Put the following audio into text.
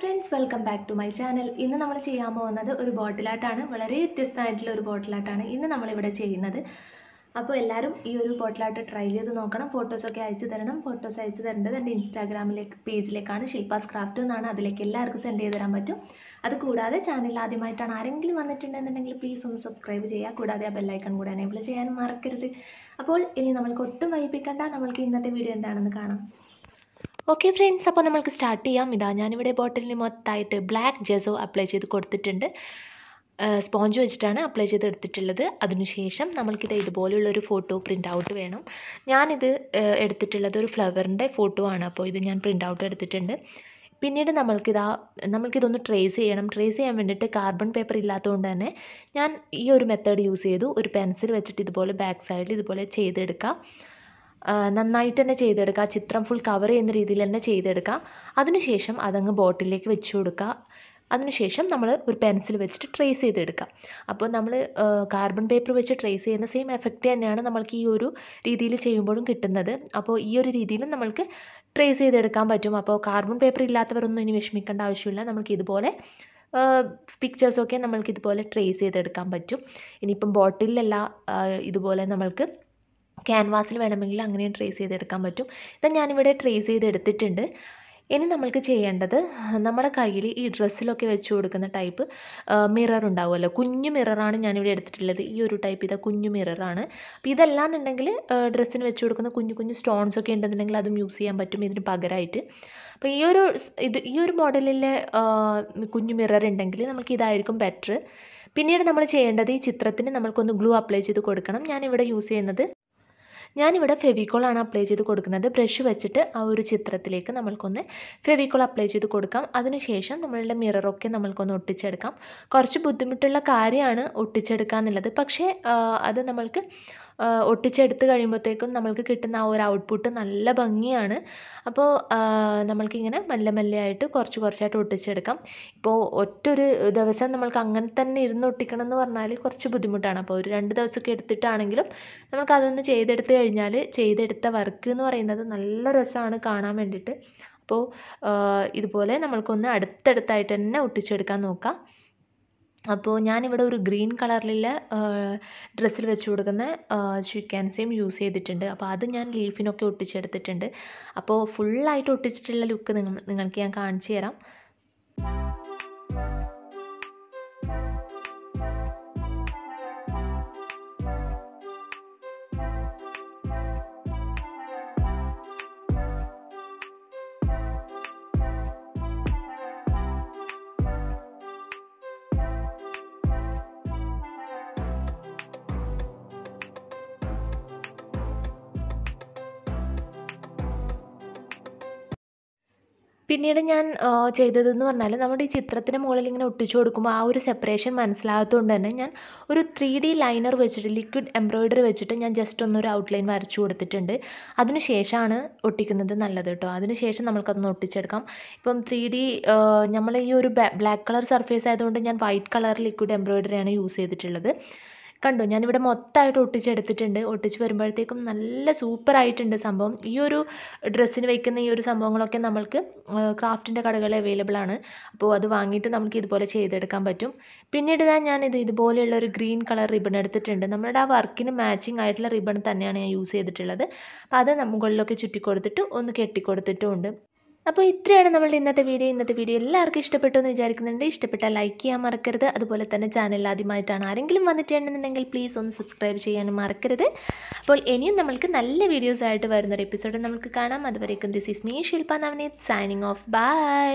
friends welcome back to my channel ഇന്ന് നമ്മൾ ചെയ്യാൻ പോകുന്നത് ഒരു ബോട്ടിലാട്ടാണ് വളരെ വ്യത്യസ്തമായിട്ടുള്ള ഒരു ബോട്ടിലാട്ടാണ് ഇന്ന് നമ്മളിവിടെ ചെയ്യുന്നത് അപ്പോൾ എല്ലാവരും ഈ ഒരു ബോട്ടിലാട്ട് ട്രൈ ചെയ്ത് നോക്കണം ഫോട്ടോസൊക്കെ അയച്ചു തരണം ഫോട്ടോസ് അയച്ചു തരേണ്ടത് എൻ്റെ ഇൻസ്റ്റാഗ്രാമിലേക്ക് പേജിലേക്കാണ് ശില്പാസ് ക്രാഫ്റ്റ് എന്നാണ് അതിലേക്ക് എല്ലാവർക്കും സെൻഡ് ചെയ്ത് തരാൻ പറ്റും അത് കൂടാതെ ചാനൽ ആദ്യമായിട്ടാണ് ആരെങ്കിലും വന്നിട്ടുണ്ടെന്നുണ്ടെങ്കിൽ പ്ലീസ് ഒന്ന് സബ്സ്ക്രൈബ് ചെയ്യുക കൂടാതെ ആ ബെല്ലൈക്കൺ കൂടെ എനേബിൾ ചെയ്യാൻ മറക്കരുത് അപ്പോൾ ഇനി നമ്മൾക്ക് ഒട്ടും വൈകിപ്പിക്കേണ്ട നമ്മൾക്ക് ഇന്നത്തെ വീഡിയോ എന്താണെന്ന് കാണാം ഓക്കെ ഫ്രണ്ട്സ് അപ്പോൾ നമുക്ക് സ്റ്റാർട്ട് ചെയ്യാം ഇതാ ഞാനിവിടെ ബോട്ടിലിന് മൊത്തമായിട്ട് ബ്ലാക്ക് ജെസോ അപ്ലൈ ചെയ്ത് കൊടുത്തിട്ടുണ്ട് സ്പോഞ്ച് വെച്ചിട്ടാണ് അപ്ലൈ ചെയ്ത് എടുത്തിട്ടുള്ളത് അതിനുശേഷം നമ്മൾക്കിത് ഇതുപോലെയുള്ളൊരു ഫോട്ടോ പ്രിൻ്റ് ഔട്ട് വേണം ഞാനിത് എടുത്തിട്ടുള്ളത് ഒരു ഫ്ലവറിൻ്റെ ഫോട്ടോ ആണ് അപ്പോൾ ഇത് ഞാൻ പ്രിൻ്റ് ഔട്ട് എടുത്തിട്ടുണ്ട് പിന്നീട് നമ്മൾക്കിതാ നമ്മൾക്കിതൊന്ന് ട്രേസ് ചെയ്യണം ട്രേസ് ചെയ്യാൻ വേണ്ടിയിട്ട് കാർബൺ പേപ്പർ ഇല്ലാത്തതുകൊണ്ട് തന്നെ ഞാൻ ഈ ഒരു മെത്തേഡ് യൂസ് ചെയ്തു ഒരു പെൻസിൽ വെച്ചിട്ട് ഇതുപോലെ ബാക്ക് സൈഡിൽ ഇതുപോലെ ചെയ്തെടുക്കാം നന്നായിട്ട് തന്നെ ചെയ്തെടുക്കുക ആ ചിത്രം ഫുൾ കവർ ചെയ്യുന്ന രീതിയിൽ തന്നെ ചെയ്തെടുക്കുക അതിനുശേഷം അതങ്ങ് ബോട്ടിലേക്ക് വെച്ച് കൊടുക്കുക അതിനുശേഷം നമ്മൾ ഒരു പെൻസിൽ വെച്ചിട്ട് ട്രേസ് ചെയ്തെടുക്കുക അപ്പോൾ നമ്മൾ കാർബൺ പേപ്പർ വെച്ച് ട്രേസ് ചെയ്യുന്ന സെയിം എഫക്റ്റ് തന്നെയാണ് നമ്മൾക്ക് ഈ ഒരു രീതിയിൽ ചെയ്യുമ്പോഴും കിട്ടുന്നത് അപ്പോൾ ഈ ഒരു രീതിയിലും നമ്മൾക്ക് ട്രേസ് ചെയ്തെടുക്കാൻ പറ്റും അപ്പോൾ കാർബൺ പേപ്പർ ഇല്ലാത്തവരൊന്നും ഇനി വിഷമിക്കേണ്ട ആവശ്യമില്ല നമുക്ക് ഇതുപോലെ പിക്ചേഴ്സൊക്കെ നമ്മൾക്ക് ഇതുപോലെ ട്രേസ് ചെയ്തെടുക്കാൻ പറ്റും ഇനിയിപ്പം ബോട്ടിലല്ല ഇതുപോലെ നമ്മൾക്ക് ക്യാൻവാസിൽ വേണമെങ്കിൽ അങ്ങനെയും ട്രേസ് ചെയ്തെടുക്കാൻ പറ്റും ഇത് ഞാനിവിടെ ട്രേസ് ചെയ്തെടുത്തിട്ടുണ്ട് ഇനി നമ്മൾക്ക് ചെയ്യേണ്ടത് നമ്മുടെ കയ്യിൽ ഈ ഡ്രസ്സിലൊക്കെ വെച്ച് കൊടുക്കുന്ന ടൈപ്പ് മിറർ ഉണ്ടാവുമല്ലോ കുഞ്ഞു മിററാണ് ഞാനിവിടെ എടുത്തിട്ടുള്ളത് ഈ ഒരു ടൈപ്പ് ഇതാ കുഞ്ഞു മിററാണ് അപ്പോൾ എന്നുണ്ടെങ്കിൽ ഡ്രസ്സിന് വെച്ച് കൊടുക്കുന്ന കുഞ്ഞു കുഞ്ഞു സ്റ്റോൺസ് ഒക്കെ ഉണ്ടെന്നുണ്ടെങ്കിൽ അതും യൂസ് ചെയ്യാൻ പറ്റും ഇതിന് പകരമായിട്ട് അപ്പോൾ ഈ ഒരു ഇത് ഈ ഒരു മോഡലിലെ കുഞ്ഞു മിറർ ഉണ്ടെങ്കിൽ നമുക്ക് ഇതായിരിക്കും ബെറ്റർ പിന്നീട് നമ്മൾ ചെയ്യേണ്ടത് ഈ ചിത്രത്തിന് നമ്മൾക്കൊന്ന് ഗ്ലൂ അപ്ലൈ ചെയ്ത് കൊടുക്കണം ഞാനിവിടെ യൂസ് ചെയ്യുന്നത് ഞാനിവിടെ ആണ് അപ്ലൈ ചെയ്ത് കൊടുക്കുന്നത് ബ്രഷ് വെച്ചിട്ട് ആ ഒരു ചിത്രത്തിലേക്ക് നമ്മൾക്കൊന്ന് ഫെവിക്കോൾ അപ്ലൈ ചെയ്ത് കൊടുക്കാം അതിനുശേഷം നമ്മളുടെ മിററൊക്കെ നമ്മൾക്കൊന്ന് ഒട്ടിച്ചെടുക്കാം കുറച്ച് ബുദ്ധിമുട്ടുള്ള കാര്യമാണ് ഒട്ടിച്ചെടുക്കുക എന്നുള്ളത് പക്ഷേ അത് നമ്മൾക്ക് ഒട്ടിച്ചെടുത്ത് കഴിയുമ്പോഴത്തേക്കും നമ്മൾക്ക് കിട്ടുന്ന ആ ഒരു ഔട്ട്പുട്ട് നല്ല ഭംഗിയാണ് അപ്പോൾ നമ്മൾക്കിങ്ങനെ മെല്ലെ മെല്ലെ ആയിട്ട് കുറച്ച് കുറച്ചായിട്ട് ഒട്ടിച്ചെടുക്കാം ഇപ്പോൾ ഒറ്റൊരു ദിവസം നമ്മൾക്ക് അങ്ങനെ തന്നെ ഇരുന്ന് ഒട്ടിക്കണം എന്ന് പറഞ്ഞാൽ കുറച്ച് ബുദ്ധിമുട്ടാണ് അപ്പോൾ ഒരു രണ്ട് ദിവസമൊക്കെ എടുത്തിട്ടാണെങ്കിലും നമുക്കതൊന്ന് ചെയ്തെടുത്ത് കഴിഞ്ഞാൽ ചെയ്തെടുത്ത വർക്ക് എന്ന് പറയുന്നത് നല്ല രസമാണ് കാണാൻ വേണ്ടിയിട്ട് അപ്പോൾ ഇതുപോലെ നമ്മൾക്കൊന്ന് അടുത്തടുത്തായിട്ട് തന്നെ ഒട്ടിച്ചെടുക്കാൻ നോക്കാം അപ്പോൾ ഞാനിവിടെ ഒരു ഗ്രീൻ കളറിലുള്ള ഡ്രസ്സിൽ വെച്ച് കൊടുക്കുന്ന ചിക്കാൻസിയും യൂസ് ചെയ്തിട്ടുണ്ട് അപ്പോൾ അത് ഞാൻ ലീഫിനൊക്കെ ഒട്ടിച്ചെടുത്തിട്ടുണ്ട് അപ്പോൾ ഫുള്ളായിട്ട് ഒട്ടിച്ചിട്ടുള്ള ലുക്ക് നിങ്ങൾക്ക് ഞാൻ കാണിച്ചു തരാം പിന്നീട് ഞാൻ ചെയ്തതെന്ന് പറഞ്ഞാൽ നമ്മുടെ ഈ ചിത്രത്തിന് മുകളിൽ ഇങ്ങനെ ഒട്ടിച്ചു കൊടുക്കുമ്പോൾ ആ ഒരു സെപ്പറേഷൻ മനസ്സിലാകാത്തതുകൊണ്ട് തന്നെ ഞാൻ ഒരു ത്രീ ഡി ലൈനർ വെച്ചിട്ട് ലിക്വിഡ് എംബ്രോയിഡറി വെച്ചിട്ട് ഞാൻ ജസ്റ്റ് ഒന്നൊരു ഔട്ട്ലൈൻ വരച്ചു കൊടുത്തിട്ടുണ്ട് അതിന് ശേഷമാണ് ഒട്ടിക്കുന്നത് നല്ലത് കേട്ടോ അതിനുശേഷം ശേഷം നമുക്കതൊന്ന് ഒട്ടിച്ചെടുക്കാം ഇപ്പം ത്രീ ഡി നമ്മൾ ഈ ഒരു ബ്ലാക്ക് കളർ സർഫേസ് ആയതുകൊണ്ട് ഞാൻ വൈറ്റ് കളർ ലിക്വിഡ് എംബ്രോയിഡറിയാണ് യൂസ് ചെയ്തിട്ടുള്ളത് കണ്ടോ ഞാനിവിടെ മൊത്തമായിട്ട് ഒട്ടിച്ചെടുത്തിട്ടുണ്ട് ഒട്ടിച്ച് വരുമ്പോഴത്തേക്കും നല്ല സൂപ്പറായിട്ടുണ്ട് സംഭവം ഈ ഒരു ഡ്രസ്സിന് വയ്ക്കുന്ന ഈ ഒരു സംഭവങ്ങളൊക്കെ നമ്മൾക്ക് ക്രാഫ്റ്റിൻ്റെ കടകളിൽ അവൈലബിൾ ആണ് അപ്പോൾ അത് വാങ്ങിയിട്ട് നമുക്ക് ഇതുപോലെ ചെയ്തെടുക്കാൻ പറ്റും പിന്നീട് ഇതാ ഞാനിത് ഇതുപോലെയുള്ള ഒരു ഗ്രീൻ കളർ റിബൺ എടുത്തിട്ടുണ്ട് നമ്മളുടെ ആ വർക്കിന് മാച്ചിങ് ആയിട്ടുള്ള റിബൺ തന്നെയാണ് ഞാൻ യൂസ് ചെയ്തിട്ടുള്ളത് അപ്പോൾ അത് മുകളിലൊക്കെ ചുറ്റി കൊടുത്തിട്ട് ഒന്ന് കെട്ടി ഉണ്ട് അപ്പോൾ ഇത്രയാണ് നമ്മളുടെ ഇന്നത്തെ വീഡിയോ ഇന്നത്തെ വീഡിയോ എല്ലാവർക്കും ഇഷ്ടപ്പെട്ടു എന്ന് വിചാരിക്കുന്നുണ്ട് ഇഷ്ടപ്പെട്ടാൽ ലൈക്ക് ചെയ്യാൻ മറക്കരുത് അതുപോലെ തന്നെ ചാനൽ ആദ്യമായിട്ടാണ് ആരെങ്കിലും വന്നിട്ടുണ്ടെന്നുണ്ടെങ്കിൽ പ്ലീസ് ഒന്ന് സബ്സ്ക്രൈബ് ചെയ്യാനും മറക്കരുത് അപ്പോൾ ഇനിയും നമ്മൾക്ക് നല്ല വീഡിയോസ് ആയിട്ട് വരുന്നൊരു എപ്പിസോഡ് നമുക്ക് കാണാം അതുവരേക്കും this is me Shilpa Navneeth signing off by